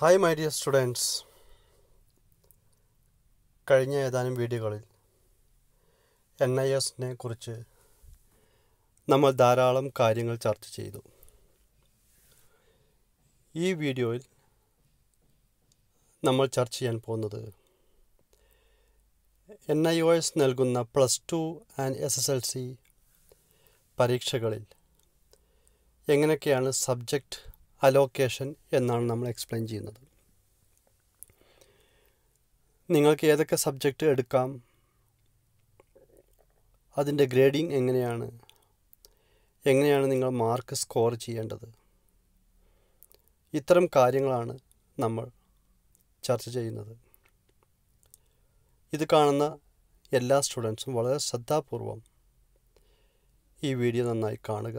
Hi my dear students കഴിഞ്ഞ ഏതാനും വീഡിയോകളിൽ എൻ ഐ എസിനെ കുറിച്ച് നമ്മൾ ധാരാളം കാര്യങ്ങൾ ചർച്ച ചെയ്തു ഈ വീഡിയോയിൽ നമ്മൾ ചർച്ച ചെയ്യാൻ പോകുന്നത് എൻ ഐ ഒ എസ് നൽകുന്ന plus two and S S L C പരീക്ഷകളിൽ എങ്ങനെയൊക്കെയാണ് സബ്ജക്റ്റ് അലോക്കേഷൻ എന്നാണ് നമ്മൾ എക്സ്പ്ലെയിൻ ചെയ്യുന്നത് നിങ്ങൾക്ക് ഏതൊക്കെ സബ്ജക്റ്റ് എടുക്കാം അതിൻ്റെ ഗ്രേഡിംഗ് എങ്ങനെയാണ് എങ്ങനെയാണ് നിങ്ങൾ മാർക്ക് സ്കോർ ചെയ്യേണ്ടത് ഇത്തരം കാര്യങ്ങളാണ് നമ്മൾ ചർച്ച ചെയ്യുന്നത് ഇത് കാണുന്ന എല്ലാ സ്റ്റുഡൻസും വളരെ ശ്രദ്ധാപൂർവം ഈ വീഡിയോ നന്നായി കാണുക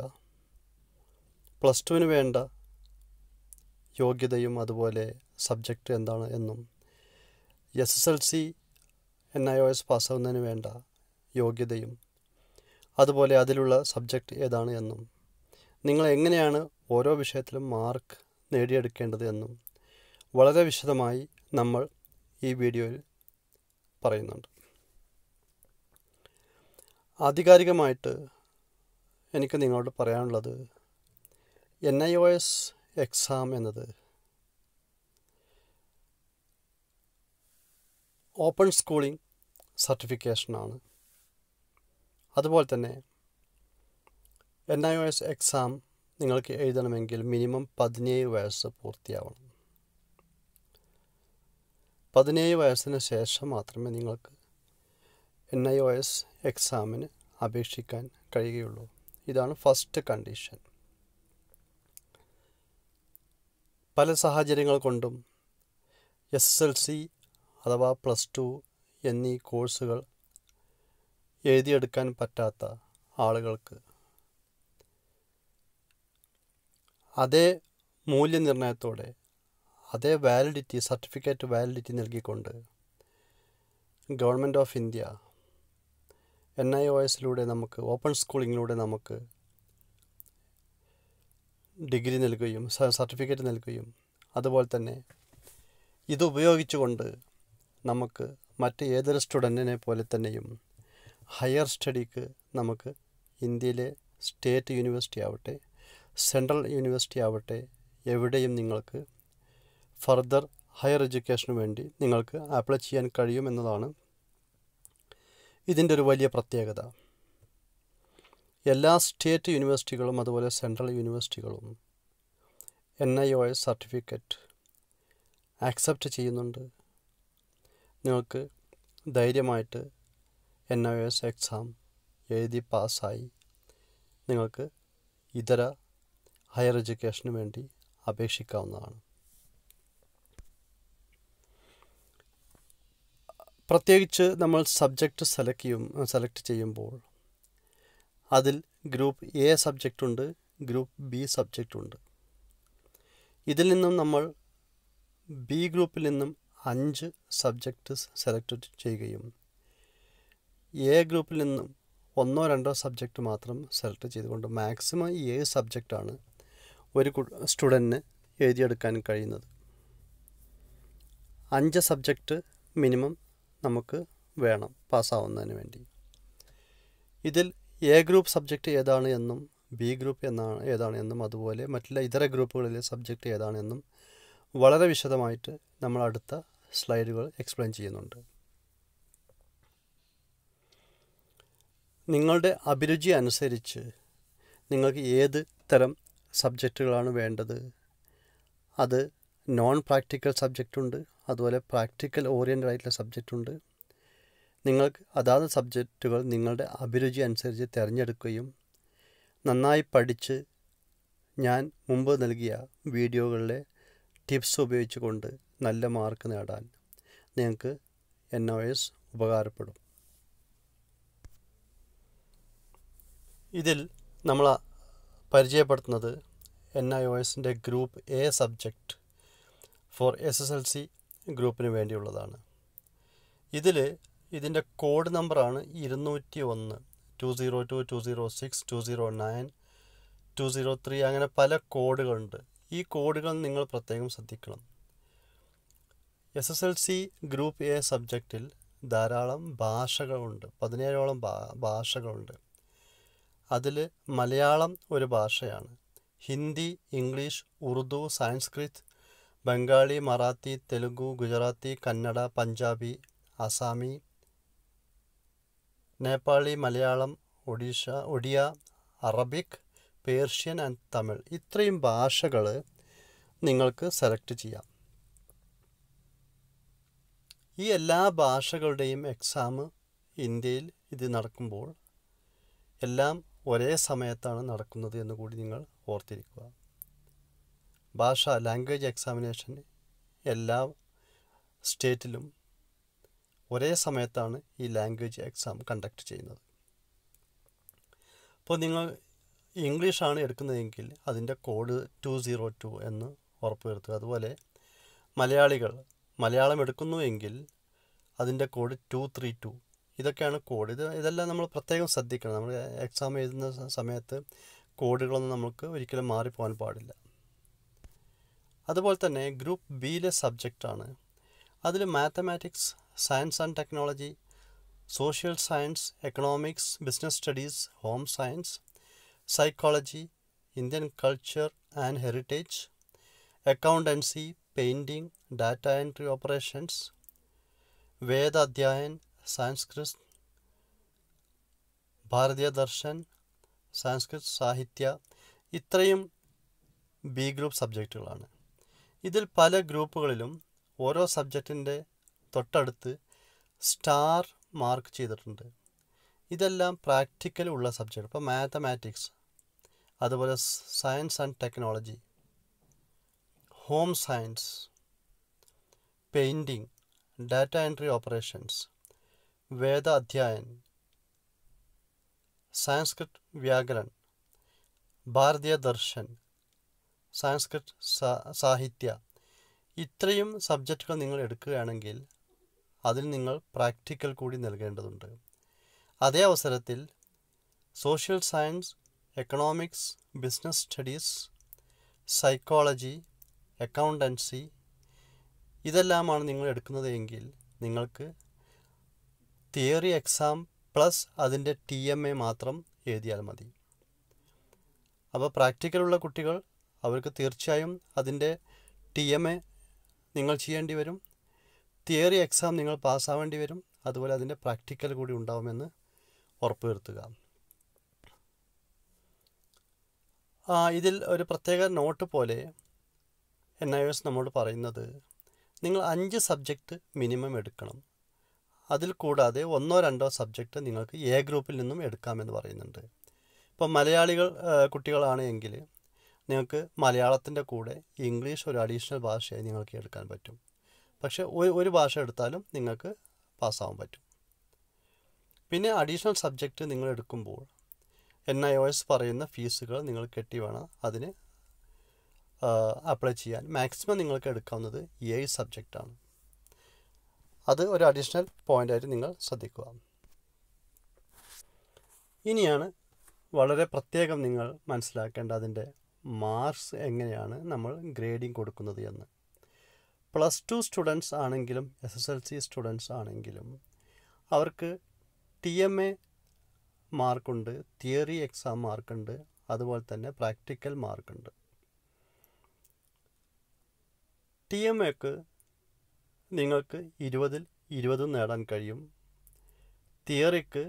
പ്ലസ് ടുവിന് വേണ്ട യോഗ്യതയും അതുപോലെ സബ്ജക്റ്റ് എന്താണ് എന്നും S S L C N I O S പാസ്സാവുന്നതിന് വേണ്ട യോഗ്യതയും അതുപോലെ അതിലുള്ള സബ്ജക്റ്റ് ഏതാണ് എന്നും നിങ്ങൾ എങ്ങനെയാണ് ഓരോ വിഷയത്തിലും മാർക്ക് നേടിയെടുക്കേണ്ടത് എന്നും വളരെ വിശദമായി നമ്മൾ ഈ വീഡിയോയിൽ പറയുന്നുണ്ട് ആധികാരികമായിട്ട് എനിക്ക് നിങ്ങളോട് പറയാനുള്ളത് N I O S exam എന്നത് ഓപ്പൺ സ്കൂളിംഗ് സർട്ടിഫിക്കേഷനാണ് അതുപോലെ തന്നെ N I O S exam നിങ്ങൾക്ക് എഴുതണമെങ്കിൽ മിനിമം പതിനേഴ് വയസ്സ് പൂർത്തിയാവണം പതിനേഴ് വയസ്സിന് ശേഷം മാത്രമേ നിങ്ങൾക്ക് എൻ ഐ ഒ എസ് എക്സാമിന് അപേക്ഷിക്കാൻ കഴിയുകയുള്ളൂ ഇതാണ് ഫസ്റ്റ് കണ്ടീഷൻ പല സാഹചര്യങ്ങൾ കൊണ്ടും എസ് എസ് എൽ സി അഥവാ പ്ലസ് ടു എന്നീ കോഴ്സുകൾ എഴുതിയെടുക്കാൻ പറ്റാത്ത ആളുകൾക്ക് അതേ മൂല്യനിർണ്ണയത്തോടെ അതേ വാലിഡിറ്റി സർട്ടിഫിക്കറ്റ് വാലിഡിറ്റി നൽകിക്കൊണ്ട് government of India N I O എസിലൂടെ നമുക്ക് ഓപ്പൺ സ്കൂളിങ്ങിലൂടെ നമുക്ക് ഡിഗ്രി നൽകുകയും സർട്ടിഫിക്കറ്റ് നൽകുകയും അതുപോലെ തന്നെ ഇതുപയോഗിച്ചുകൊണ്ട് നമുക്ക് മറ്റ് ഏതൊരു സ്റ്റുഡൻറ്റിനെ പോലെ തന്നെയും ഹയർ സ്റ്റഡിക്ക് നമുക്ക് ഇന്ത്യയിലെ സ്റ്റേറ്റ് യൂണിവേഴ്സിറ്റി ആവട്ടെ സെൻട്രൽ യൂണിവേഴ്സിറ്റി ആവട്ടെ എവിടെയും നിങ്ങൾക്ക് ഫർദർ ഹയർ എഡ്യൂക്കേഷന് വേണ്ടി നിങ്ങൾക്ക് അപ്ലൈ ചെയ്യാൻ കഴിയുമെന്നതാണ് ഇതിൻ്റെ ഒരു വലിയ പ്രത്യേകത എല്ലാ സ്റ്റേറ്റ് യൂണിവേഴ്സിറ്റികളും അതുപോലെ സെൻട്രൽ യൂണിവേഴ്സിറ്റികളും N I O S certificate accept ചെയ്യുന്നുണ്ട് നിങ്ങൾക്ക് ധൈര്യമായിട്ട് N I O S exam എഴുതി പാസ്സായി നിങ്ങൾക്ക് ഇതര ഹയർ എഡ്യൂക്കേഷന് വേണ്ടി അപേക്ഷിക്കാവുന്നതാണ് പ്രത്യേകിച്ച് നമ്മൾ സബ്ജക്റ്റ് സെലക്ട് ചെയ്യും സെലക്ട് ചെയ്യുമ്പോൾ അതിൽ ഗ്രൂപ്പ് എ സബ്ജക്റ്റ് ഉണ്ട് ഗ്രൂപ്പ് ബി സബ്ജക്റ്റ് ഉണ്ട് ഇതിൽ നിന്നും നമ്മൾ ബി ഗ്രൂപ്പിൽ നിന്നും അഞ്ച് സബ്ജക്റ്റ് സെലക്ട് ചെയ്യുകയും എ ഗ്രൂപ്പിൽ നിന്നും ഒന്നോ രണ്ടോ സബ്ജക്റ്റ് മാത്രം സെലക്ട് ചെയ്തുകൊണ്ട് മാക്സിമം ഏഴ് സബ്ജക്റ്റാണ് ഒരു സ്റ്റുഡൻറ്റിന് എഴുതിയെടുക്കാൻ കഴിയുന്നത് അഞ്ച് സബ്ജക്റ്റ് മിനിമം നമുക്ക് വേണം പാസ്സാവുന്നതിന് വേണ്ടി ഇതിൽ എ ഗ്രൂപ്പ് സബ്ജക്റ്റ് ഏതാണ് എന്നും ബി ഗ്രൂപ്പ് എന്നാണ് ഏതാണ് എന്നും അതുപോലെ മറ്റുള്ള ഇതര ഗ്രൂപ്പുകളിലെ സബ്ജക്റ്റ് എന്നും വളരെ വിശദമായിട്ട് നമ്മൾ അടുത്ത സ്ലൈഡുകൾ എക്സ്പ്ലെയിൻ ചെയ്യുന്നുണ്ട് നിങ്ങളുടെ അഭിരുചി അനുസരിച്ച് നിങ്ങൾക്ക് ഏത് തരം സബ്ജക്റ്റുകളാണ് വേണ്ടത് അത് നോൺ പ്രാക്ടിക്കൽ സബ്ജക്റ്റ് ഉണ്ട് അതുപോലെ പ്രാക്ടിക്കൽ ഓറിയൻ്റഡ് ആയിട്ടുള്ള സബ്ജക്റ്റ് ഉണ്ട് നിങ്ങൾക്ക് അതാത് സബ്ജക്റ്റുകൾ നിങ്ങളുടെ അഭിരുചി അനുസരിച്ച് തിരഞ്ഞെടുക്കുകയും നന്നായി പഠിച്ച് ഞാൻ മുമ്പ് നൽകിയ വീഡിയോകളിലെ ടിപ്സ് ഉപയോഗിച്ചുകൊണ്ട് നല്ല മാർക്ക് നേടാൻ നിങ്ങൾക്ക് എൻ ഒ എസ് ഉപകാരപ്പെടും ഇതിൽ നമ്മൾ പരിചയപ്പെടുത്തുന്നത് എൻ ഐ ഒ എസിൻ്റെ group A subject for S S L C ഗ്രൂപ്പിന് വേണ്ടിയുള്ളതാണ് ഇതിൽ ഇതിൻ്റെ കോഡ് നമ്പറാണ് ഇരുന്നൂറ്റി ഒന്ന് two zero two two zero six two zero nine two zero three അങ്ങനെ പല കോഡുകളുണ്ട് ഈ കോഡുകൾ നിങ്ങൾ പ്രത്യേകം ശ്രദ്ധിക്കണം S S L C group A സബ്ജക്റ്റിൽ ധാരാളം ഭാഷകളുണ്ട് പതിനേഴോളം ഭാ ഭാഷകളുണ്ട് അതിൽ മലയാളം ഒരു ഭാഷയാണ് Hindi English Urdu Sanskrit Bengali Marathi Telugu Gujarati Kannada Punjabi അസാമി Nepali Malayalam Odisha Odia Arabic Persian and Tamil ഇത്രയും ഭാഷകൾ നിങ്ങൾക്ക് സെലക്ട് ചെയ്യാം ഈ എല്ലാ ഭാഷകളുടെയും എക്സാം ഇന്ത്യയിൽ ഇത് നടക്കുമ്പോൾ എല്ലാം ഒരേ സമയത്താണ് നടക്കുന്നത് എന്ന് കൂടി നിങ്ങൾ ഓർത്തിരിക്കുക ഭാഷ ലാംഗ്വേജ് എക്സാമിനേഷൻ എല്ലാ സ്റ്റേറ്റിലും ഒരേ സമയത്താണ് ഈ ലാംഗ്വേജ് എക്സാം കണ്ടക്ട് ചെയ്യുന്നത് അപ്പോൾ നിങ്ങൾ ഇംഗ്ലീഷാണ് എടുക്കുന്നതെങ്കിൽ അതിൻ്റെ കോഡ് ടു സീറോ ടു എന്ന് ഉറപ്പുവരുത്തുക അതുപോലെ മലയാളികൾ മലയാളം എടുക്കുന്നുവെങ്കിൽ അതിൻ്റെ കോഡ് ടു ത്രീ ടു ഇതൊക്കെയാണ് കോഡ് ഇത് ഇതെല്ലാം നമ്മൾ പ്രത്യേകം ശ്രദ്ധിക്കണം നമ്മൾ എക്സാം എഴുതുന്ന സമയത്ത് കോഡുകളൊന്നും നമുക്ക് ഒരിക്കലും മാറിപ്പോകാൻ പാടില്ല അതുപോലെ തന്നെ ഗ്രൂപ്പ് ബിയിലെ സബ്ജക്റ്റാണ് അതിൽ mathematics science and technology social science economics business studies home science psychology Indian culture and heritage accountancy painting data entry operations Veda Adhyayan Sanskrit Bharatiya Darshan Sanskrit സാഹിത്യ ഇത്രയും ബി ഗ്രൂപ്പ് സബ്ജക്റ്റുകളാണ് ഇതിൽ പല ഗ്രൂപ്പുകളിലും ഓരോ സബ്ജക്റ്റിൻ്റെ തൊട്ടടുത്ത് സ്റ്റാർ മാർക്ക് ചെയ്തിട്ടുണ്ട് ഇതെല്ലാം പ്രാക്ടിക്കൽ ഉള്ള സബ്ജക്റ്റ് ഇപ്പോൾ മാത്തമാറ്റിക്സ് അതുപോലെ science and technology home science painting data entry operations Veda Adhyayan Sanskrit Vyakaran Bharatiya Darshan സാംസ്കൃത് സാഹിത്യ ഇത്രയും സബ്ജക്റ്റുകൾ നിങ്ങൾ എടുക്കുകയാണെങ്കിൽ അതിന് നിങ്ങൾ പ്രാക്ടിക്കൽ കൂടി നൽകേണ്ടതുണ്ട് അതേ അവസരത്തിൽ social science economics business studies psychology accountancy ഇതെല്ലാമാണ് നിങ്ങൾ എടുക്കുന്നത് എങ്കിൽ നിങ്ങൾക്ക് തിയറി എക്സാം പ്ലസ് അതിൻ്റെ ടി എം എ മാത്രം എഴുതിയാൽ മതി അപ്പോൾ പ്രാക്ടിക്കലുള്ള കുട്ടികൾ അവർക്ക് തീർച്ചയായും അതിൻ്റെ ടി എം എ നിങ്ങൾ ചെയ്യേണ്ടി വരും തിയറി എക്സാം നിങ്ങൾ പാസ്സാവേണ്ടി വരും അതുപോലെ അതിൻ്റെ പ്രാക്ടിക്കൽ കൂടി ഉണ്ടാവുമെന്ന് വരുത്തുക ഇതിൽ ഒരു പ്രത്യേക നോട്ട് പോലെ എൻ ഐ എസ് നമ്മോട് പറയുന്നത് നിങ്ങൾ അഞ്ച് സബ്ജക്റ്റ് മിനിമം എടുക്കണം അതിൽ കൂടാതെ ഒന്നോ രണ്ടോ സബ്ജക്റ്റ് നിങ്ങൾക്ക് എ ഗ്രൂപ്പിൽ നിന്നും എടുക്കാമെന്ന് പറയുന്നുണ്ട് ഇപ്പം മലയാളികൾ കുട്ടികളാണ് എങ്കിൽ നിങ്ങൾക്ക് മലയാളത്തിൻ്റെ കൂടെ ഇംഗ്ലീഷ് ഒരു അഡീഷണൽ ഭാഷയായി നിങ്ങൾക്ക് എടുക്കാൻ പറ്റും പക്ഷേ ഒരു ഒരു ഭാഷ എടുത്താലും നിങ്ങൾക്ക് പാസ്സാവാൻ പറ്റും പിന്നെ അഡീഷണൽ സബ്ജക്റ്റ് നിങ്ങൾ എടുക്കുമ്പോൾ എൻ ഐ ഒ എസ് പറയുന്ന ഫീസുകൾ നിങ്ങൾ കെട്ടി വേണം അതിന് അപ്ലൈ ചെയ്യാൻ മാക്സിമം നിങ്ങൾക്ക് എടുക്കാവുന്നത് ഏഴ് സബ്ജക്റ്റാണ് അത് ഒരു അഡീഷണൽ പോയിൻ്റായിട്ട് നിങ്ങൾ ശ്രദ്ധിക്കുക ഇനിയാണ് വളരെ പ്രത്യേകം നിങ്ങൾ മനസ്സിലാക്കേണ്ട അതിൻ്റെ മാർക്സ് എങ്ങനെയാണ് നമ്മൾ ഗ്രേഡിംഗ് കൊടുക്കുന്നത് എന്ന് പ്ലസ് ടു സ്റ്റുഡൻസ് ആണെങ്കിലും S S L C students ആണെങ്കിലും അവർക്ക് ടി എം എ മാർക്കുണ്ട് തിയറി എക്സാം മാർക്കുണ്ട് അതുപോലെ തന്നെ പ്രാക്ടിക്കൽ മാർക്കുണ്ട് ടി എം എക്ക് നിങ്ങൾക്ക് ഇരുപതിൽ ഇരുപതും നേടാൻ കഴിയും തിയറിക്ക്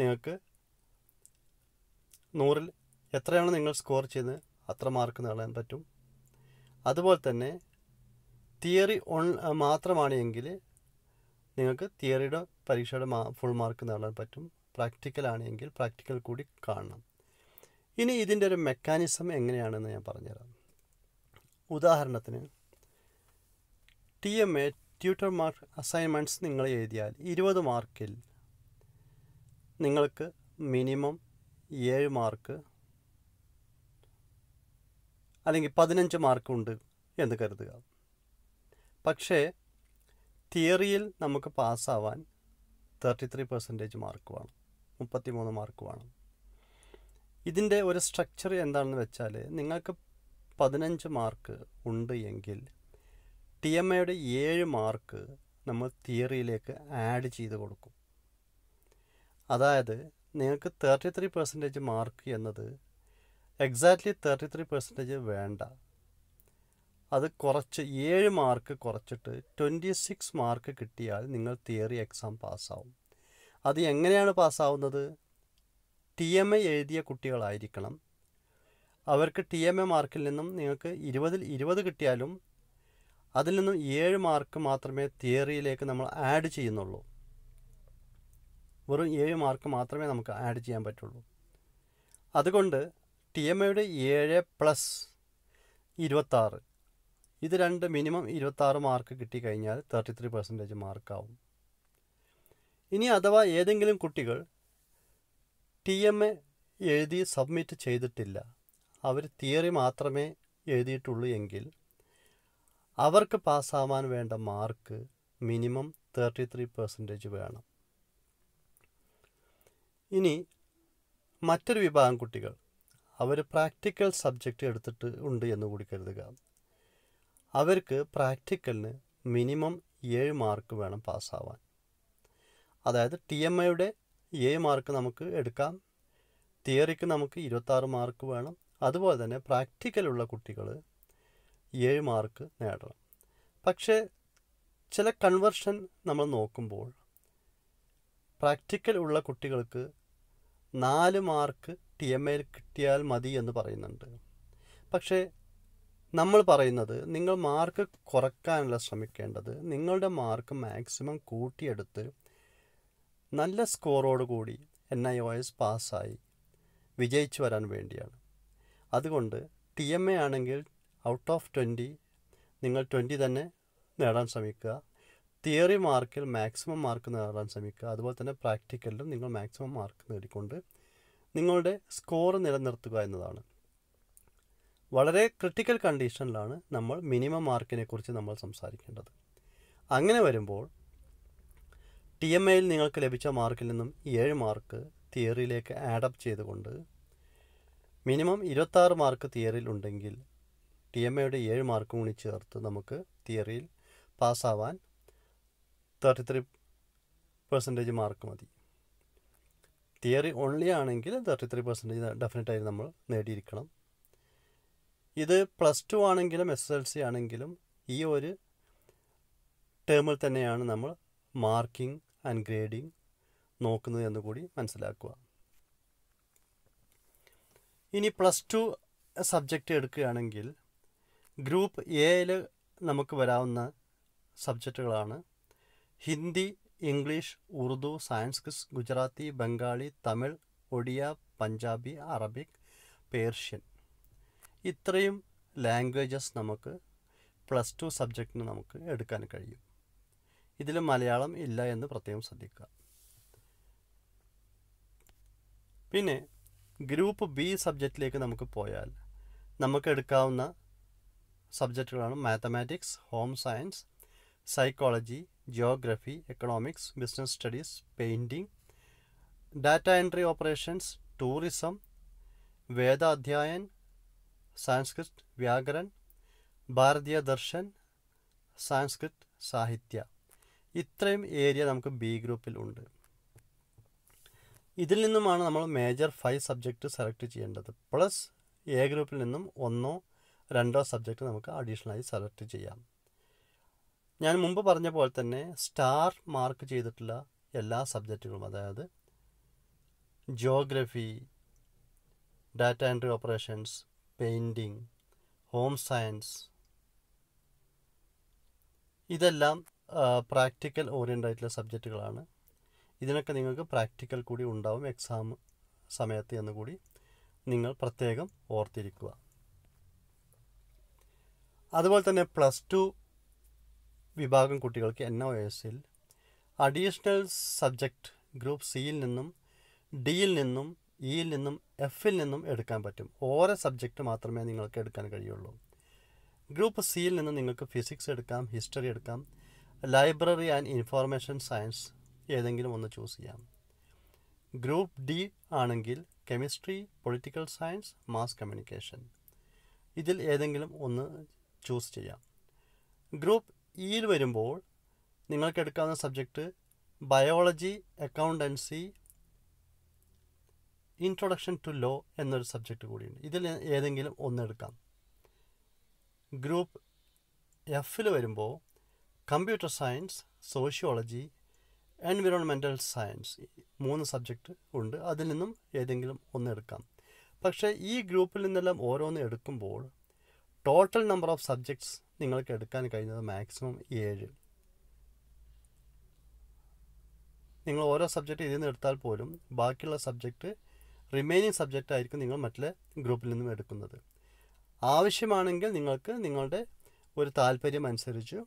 നിങ്ങൾക്ക് നൂറിൽ എത്രയാണ് നിങ്ങൾ സ്കോർ ചെയ്യുന്നത് അത്ര മാർക്ക് നേടാൻ പറ്റും അതുപോലെ തന്നെ തിയറി ഒൺ മാത്രമാണ് എങ്കിൽ നിങ്ങൾക്ക് തിയറിയുടെ പരീക്ഷയുടെ മാ ഫുൾ മാർക്ക് നേടാൻ പറ്റും പ്രാക്ടിക്കൽ ആണെങ്കിൽ പ്രാക്ടിക്കൽ കൂടി കാണണം ഇനി ഇതിൻ്റെ ഒരു മെക്കാനിസം എങ്ങനെയാണെന്ന് ഞാൻ പറഞ്ഞുതരാം ഉദാഹരണത്തിന് T M A tutor mark assignments നിങ്ങൾ എഴുതിയാൽ ഇരുപത് മാർക്കിൽ നിങ്ങൾക്ക് മിനിമം ഏഴ് മാർക്ക് അല്ലെങ്കിൽ പതിനഞ്ച് മാർക്കുണ്ട് എന്ന് കരുതുക പക്ഷേ തിയറിയിൽ നമുക്ക് പാസ്സാവാൻ തേർട്ടി ത്രീ പെർസെൻറ്റേജ് മാർക്ക് വേണം മുപ്പത്തി മൂന്ന് മാർക്ക് വേണം ഇതിൻ്റെ ഒരു സ്ട്രക്ചർ എന്താണെന്ന് വെച്ചാൽ നിങ്ങൾക്ക് പതിനഞ്ച് മാർക്ക് ഉണ്ട് എങ്കിൽ ടി എം എയുടെ ഏഴ് മാർക്ക് നമ്മൾ തിയറിയിലേക്ക് ആഡ് ചെയ്ത് കൊടുക്കും അതായത് നിങ്ങൾക്ക് തേർട്ടി ത്രീ പെർസെൻറ്റേജ് മാർക്ക് എന്നത് എക്സാക്ട്ലി തേർട്ടി ത്രീ പെർസെൻറ്റേജ് വേണ്ട അത് കുറച്ച് ഏഴ് മാർക്ക് കുറച്ചിട്ട് ട്വൻറ്റി സിക്സ് മാർക്ക് കിട്ടിയാൽ നിങ്ങൾ തിയറി എക്സാം പാസ്സാവും അത് എങ്ങനെയാണ് പാസ്സാവുന്നത് ടി എം എ എഴുതിയ കുട്ടികളായിരിക്കണം അവർക്ക് ടി എം എ മാർക്കിൽ നിന്നും നിങ്ങൾക്ക് ഇരുപതിൽ ഇരുപത് കിട്ടിയാലും അതിൽ നിന്നും ഏഴ് മാർക്ക് മാത്രമേ തിയറിയിലേക്ക് നമ്മൾ ആഡ് ചെയ്യുന്നുള്ളൂ വെറും ഏഴ് മാർക്ക് മാത്രമേ നമുക്ക് ആഡ് ചെയ്യാൻ പറ്റുള്ളൂ അതുകൊണ്ട് ടി എം എയുടെ ഏഴ് പ്ലസ് ഇരുപത്താറ് ഇത് രണ്ട് മിനിമം ഇരുപത്താറ് മാർക്ക് കിട്ടിക്കഴിഞ്ഞാൽ തേർട്ടി ത്രീ പെർസെൻറ്റേജ് മാർക്കാവും ഇനി അഥവാ ഏതെങ്കിലും കുട്ടികൾ ടി എം എ എഴുതി സബ്മിറ്റ് ചെയ്തിട്ടില്ല അവർ തിയറി മാത്രമേ എഴുതിയിട്ടുള്ളൂ എങ്കിൽ അവർക്ക് പാസ്സാവാൻ വേണ്ട mark minimum thirty three percentage വേണം ഇനി മറ്റൊരു വിഭാഗം കുട്ടികൾ അവർ പ്രാക്ടിക്കൽ സബ്ജക്റ്റ് എടുത്തിട്ട് ഉണ്ട് എന്ന് കൂടി കരുതുക അവർക്ക് പ്രാക്ടിക്കലിന് മിനിമം ഏഴ് മാർക്ക് വേണം പാസ്സാവാൻ അതായത് ടി എം ഐയുടെ ഏഴ് മാർക്ക് നമുക്ക് എടുക്കാം തിയറിക്ക് നമുക്ക് ഇരുപത്താറ് മാർക്ക് വേണം അതുപോലെ തന്നെ പ്രാക്ടിക്കലുള്ള കുട്ടികൾ ഏഴ് മാർക്ക് നേടണം പക്ഷേ ചില കൺവെർഷൻ നമ്മൾ നോക്കുമ്പോൾ പ്രാക്ടിക്കൽ ഉള്ള കുട്ടികൾക്ക് നാല് മാർക്ക് ടി എം എയിൽ കിട്ടിയാൽ മതി എന്ന് പറയുന്നുണ്ട് പക്ഷേ നമ്മൾ പറയുന്നത് നിങ്ങൾ മാർക്ക് കുറക്കാനല്ല ശ്രമിക്കേണ്ടത് നിങ്ങളുടെ മാർക്ക് മാക്സിമം കൂട്ടിയെടുത്ത് നല്ല കൂടി എൻ ഐ ഒ എസ് പാസ്സായി വിജയിച്ചു വരാൻ വേണ്ടിയാണ് അതുകൊണ്ട് ടി എം എ ആണെങ്കിൽ ഔട്ട് ഓഫ് ട്വൻറ്റി നിങ്ങൾ ട്വൻറ്റി തന്നെ നേടാൻ ശ്രമിക്കുക തിയറി മാർക്കിൽ മാക്സിമം മാർക്ക് നേടാൻ ശ്രമിക്കുക അതുപോലെ തന്നെ പ്രാക്ടിക്കലിലും നിങ്ങൾ മാക്സിമം മാർക്ക് നേടിക്കൊണ്ട് നിങ്ങളുടെ സ്കോർ നിലനിർത്തുക എന്നതാണ് വളരെ ക്രിട്ടിക്കൽ കണ്ടീഷനിലാണ് നമ്മൾ മിനിമം മാർക്കിനെ കുറിച്ച് നമ്മൾ സംസാരിക്കേണ്ടത് അങ്ങനെ വരുമ്പോൾ ടി എം എയിൽ നിങ്ങൾക്ക് ലഭിച്ച മാർക്കിൽ നിന്നും ഏഴ് മാർക്ക് തിയറിയിലേക്ക് ആഡപ്റ്റ് ചെയ്തുകൊണ്ട് മിനിമം ഇരുപത്താറ് മാർക്ക് തിയറിയിൽ ഉണ്ടെങ്കിൽ ടി എം എയുടെ ഏഴ് മാർക്കും കൂടി ചേർത്ത് നമുക്ക് തിയറിയിൽ പാസ്സാവാൻ തേർട്ടി ത്രീ പെർസെൻറ്റേജ് മാർക്ക് മതി തിയറി ഓൺലി ആണെങ്കിൽ തേർട്ടി ത്രീ പെർസെൻറ്റേജ് ഡെഫിനറ്റായി നമ്മൾ നേടിയിരിക്കണം ഇത് പ്ലസ് ടു ആണെങ്കിലും എസ് എൽ സി ആണെങ്കിലും ഈ ഒരു ടേമിൽ തന്നെയാണ് നമ്മൾ മാർക്കിംഗ് ആൻഡ് ഗ്രേഡിംഗ് നോക്കുന്നത് എന്ന് കൂടി മനസ്സിലാക്കുക ഇനി പ്ലസ് ടു സബ്ജക്റ്റ് എടുക്കുകയാണെങ്കിൽ ഗ്രൂപ്പ് എയിൽ നമുക്ക് വരാവുന്ന സബ്ജക്റ്റുകളാണ് Hindi English Urdu science Gujarati Bengali Tamil Odia Punjabi Arabic Persian ഇത്രയും ലാംഗ്വേജസ് നമുക്ക് പ്ലസ് ടു സബ്ജക്റ്റിന് നമുക്ക് എടുക്കാൻ കഴിയും ഇതിൽ മലയാളം ഇല്ല എന്ന് പ്രത്യേകം ശ്രദ്ധിക്കുക പിന്നെ ഗ്രൂപ്പ് ബി സബ്ജക്റ്റിലേക്ക് നമുക്ക് പോയാൽ നമുക്ക് എടുക്കാവുന്ന സബ്ജക്റ്റുകളാണ് mathematics home science psychology geography economics business studies painting data entry operations tourism Vedadhyayan Sanskrit Vyakaran Bharatiya Darshan Sanskrit സാഹിത്യ ഇത്രയും ഏരിയ നമുക്ക് ബി ഗ്രൂപ്പിൽ ഉണ്ട് ഇതിൽ നിന്നുമാണ് നമ്മൾ മേജർ ഫൈവ് സബ്ജക്റ്റ് സെലക്ട് ചെയ്യേണ്ടത് പ്ലസ് എ ഗ്രൂപ്പിൽ നിന്നും ഒന്നോ രണ്ടോ സബ്ജക്റ്റ് നമുക്ക് അഡീഷണലായി സെലക്ട് ചെയ്യാം ഞാൻ മുമ്പ് പറഞ്ഞ പോലെ തന്നെ സ്റ്റാർ മാർക്ക് ചെയ്തിട്ടുള്ള എല്ലാ സബ്ജക്റ്റുകളും അതായത് geography data entry operations painting home science ഇതെല്ലാം പ്രാക്ടിക്കൽ ഓറിയൻ്റ് ആയിട്ടുള്ള സബ്ജക്റ്റുകളാണ് ഇതിനൊക്കെ നിങ്ങൾക്ക് പ്രാക്ടിക്കൽ കൂടി ഉണ്ടാവും എക്സാം സമയത്ത് എന്ന് കൂടി നിങ്ങൾ പ്രത്യേകം ഓർത്തിരിക്കുക അതുപോലെ തന്നെ പ്ലസ് ടു വിഭാഗം കുട്ടികൾക്ക് എൻ ഒ എസിൽ അഡീഷണൽ സബ്ജക്റ്റ് ഗ്രൂപ്പ് സിയിൽ നിന്നും ഡിയിൽ നിന്നും ഇയിൽ നിന്നും എഫിൽ നിന്നും എടുക്കാൻ പറ്റും ഓരോ സബ്ജക്റ്റ് മാത്രമേ നിങ്ങൾക്ക് എടുക്കാൻ കഴിയുള്ളൂ ഗ്രൂപ്പ് സിയിൽ നിന്ന് നിങ്ങൾക്ക് ഫിസിക്സ് എടുക്കാം ഹിസ്റ്ററി എടുക്കാം ലൈബ്രറി ആൻഡ് ഇൻഫോർമേഷൻ സയൻസ് ഏതെങ്കിലും ഒന്ന് ചൂസ് ചെയ്യാം ഗ്രൂപ്പ് ഡി ആണെങ്കിൽ chemistry political science mass communication ഇതിൽ ഏതെങ്കിലും ഒന്ന് ചൂസ് ചെയ്യാം ഗ്രൂപ്പ് ഇയിൽ e വരുമ്പോൾ നിങ്ങൾക്ക് എടുക്കാവുന്ന subject biology accountancy introduction to law എന്നൊരു സബ്ജക്റ്റ് കൂടിയുണ്ട് ഇതിൽ ഏതെങ്കിലും ഒന്നെടുക്കാം ഗ്രൂപ്പ് എഫിൽ വരുമ്പോൾ computer science sociology environmental science മൂന്ന് സബ്ജക്റ്റ് ഉണ്ട് അതിൽ നിന്നും ഏതെങ്കിലും ഒന്നെടുക്കാം പക്ഷേ ഈ ഗ്രൂപ്പിൽ നിന്നെല്ലാം ഓരോന്ന് എടുക്കുമ്പോൾ ടോട്ടൽ നമ്പർ ഓഫ് സബ്ജക്ട്സ് നിങ്ങൾക്ക് എടുക്കാൻ കഴിയുന്നത് മാക്സിമം ഏഴ് നിങ്ങൾ ഓരോ സബ്ജക്റ്റ് ഇതിൽ നിന്ന് എടുത്താൽ പോലും ബാക്കിയുള്ള സബ്ജക്റ്റ് റിമൈനിങ് സബ്ജക്റ്റ് ആയിരിക്കും നിങ്ങൾ മറ്റുള്ള ഗ്രൂപ്പിൽ നിന്നും എടുക്കുന്നത് ആവശ്യമാണെങ്കിൽ നിങ്ങൾക്ക് നിങ്ങളുടെ ഒരു താല്പര്യം അനുസരിച്ച്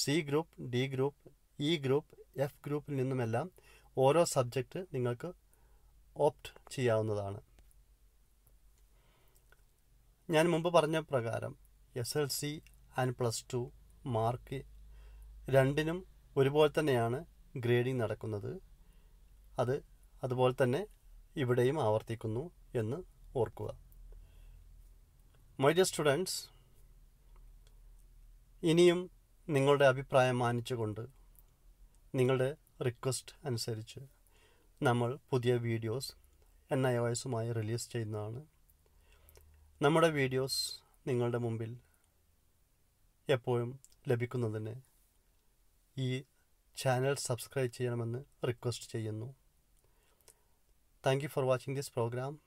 C group D group E group F ഗ്രൂപ്പിൽ നിന്നുമെല്ലാം ഓരോ സബ്ജക്റ്റ് നിങ്ങൾക്ക് ഓപ്റ്റ് ചെയ്യാവുന്നതാണ് ഞാൻ മുമ്പ് പറഞ്ഞ പ്രകാരം S L C and plus two mark രണ്ടിനും ഒരുപോലെ തന്നെയാണ് ഗ്രേഡിംഗ് നടക്കുന്നത് അത് അതുപോലെ തന്നെ ഇവിടെയും ആവർത്തിക്കുന്നു എന്ന് ഓർക്കുക മൈ സ്റ്റുഡൻസ് ഇനിയും നിങ്ങളുടെ അഭിപ്രായം മാനിച്ചുകൊണ്ട് നിങ്ങളുടെ റിക്വസ്റ്റ് അനുസരിച്ച് നമ്മൾ പുതിയ വീഡിയോസ് എൻ ഐ വയസ്സുമായി റിലീസ് ചെയ്യുന്നതാണ് നമ്മുടെ വീഡിയോസ് നിങ്ങളുടെ മുമ്പിൽ എപ്പോഴും ലഭിക്കുന്നതിന് ഈ ചാനൽ സബ്സ്ക്രൈബ് ചെയ്യണമെന്ന് റിക്വസ്റ്റ് ചെയ്യുന്നു Thank you for watching this program.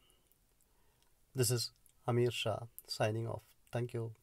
This is Amir Shah signing off. Thank you.